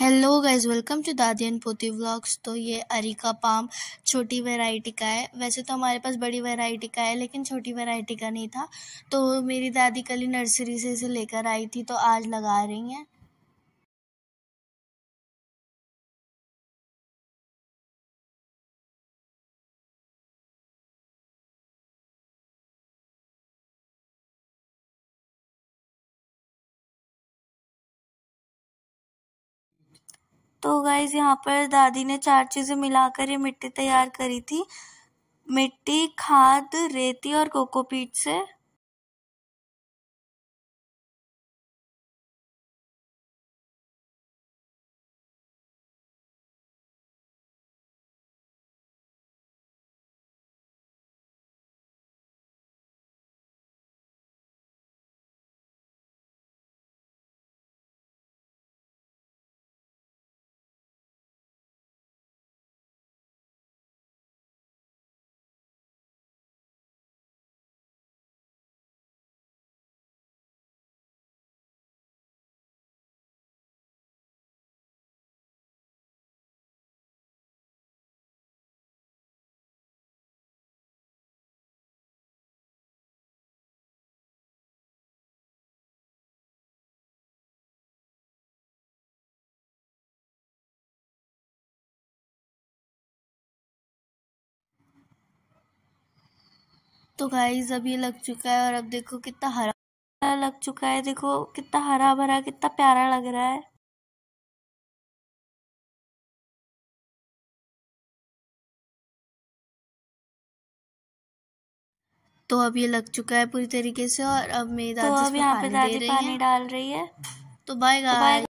hello guys welcome to दादी and पोती vlogs तो ये अरिका पाम छोटी वैरायटी का है वैसे तो हमारे पास बड़ी वैरायटी का है लेकिन छोटी वैरायटी का नहीं था तो मेरी दादी कल ही नर्सरी से इसे लेकर आई थी तो आज लगा रही हैं तो गाइज यहाँ पर दादी ने चार चीज़ें मिलाकर ये मिट्टी तैयार करी थी मिट्टी खाद रेती और कोकोपीट से तो गाइज अब ये लग चुका है और अब देखो कितना हरा लग चुका है देखो कितना हरा भरा कितना प्यारा लग रहा है तो अब ये लग चुका है पूरी तरीके से और अब मेरी तो दादी तो अब यहाँ पे दादी पानी डाल रही है तो बाय गाइस तो